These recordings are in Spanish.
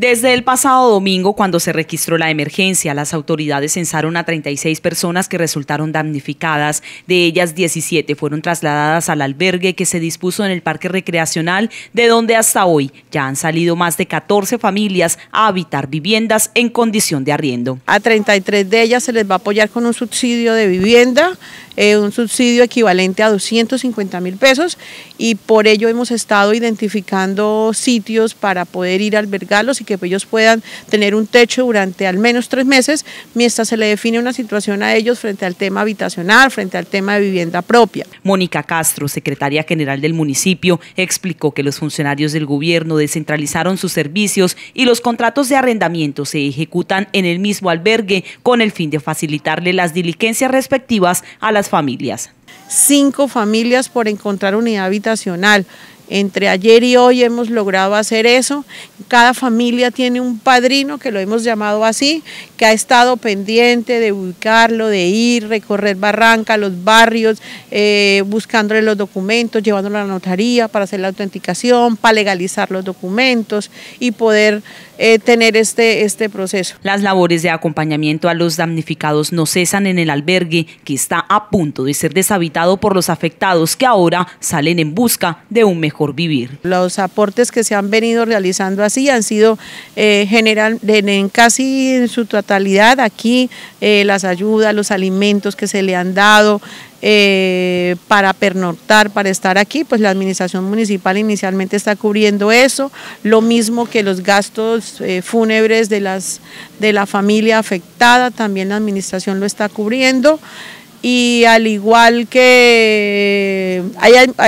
Desde el pasado domingo, cuando se registró la emergencia, las autoridades censaron a 36 personas que resultaron damnificadas. De ellas, 17 fueron trasladadas al albergue que se dispuso en el Parque Recreacional, de donde hasta hoy ya han salido más de 14 familias a habitar viviendas en condición de arriendo. A 33 de ellas se les va a apoyar con un subsidio de vivienda eh, un subsidio equivalente a 250 mil pesos y por ello hemos estado identificando sitios para poder ir a albergarlos y que ellos puedan tener un techo durante al menos tres meses mientras se le define una situación a ellos frente al tema habitacional, frente al tema de vivienda propia. Mónica Castro, secretaria general del municipio, explicó que los funcionarios del gobierno descentralizaron sus servicios y los contratos de arrendamiento se ejecutan en el mismo albergue con el fin de facilitarle las diligencias respectivas a las familias. Cinco familias por encontrar unidad habitacional. Entre ayer y hoy hemos logrado hacer eso. Cada familia tiene un padrino, que lo hemos llamado así, que ha estado pendiente de ubicarlo, de ir, recorrer Barranca, los barrios, eh, buscándole los documentos, llevándolo a la notaría para hacer la autenticación, para legalizar los documentos y poder eh, tener este, este proceso. Las labores de acompañamiento a los damnificados no cesan en el albergue, que está a punto de ser deshabitado por los afectados que ahora salen en busca de un mejor los aportes que se han venido realizando así han sido eh, general, en, casi en su totalidad aquí, eh, las ayudas, los alimentos que se le han dado, eh, para pernoctar, para estar aquí, pues la administración municipal inicialmente está cubriendo eso, lo mismo que los gastos fúnebres de, las, de la familia afectada, también la administración lo está cubriendo y al igual que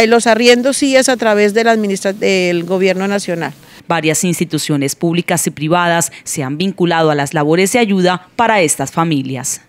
los arriendos sí es a través de del gobierno nacional. Varias instituciones públicas y privadas se han vinculado a las labores de ayuda para estas familias.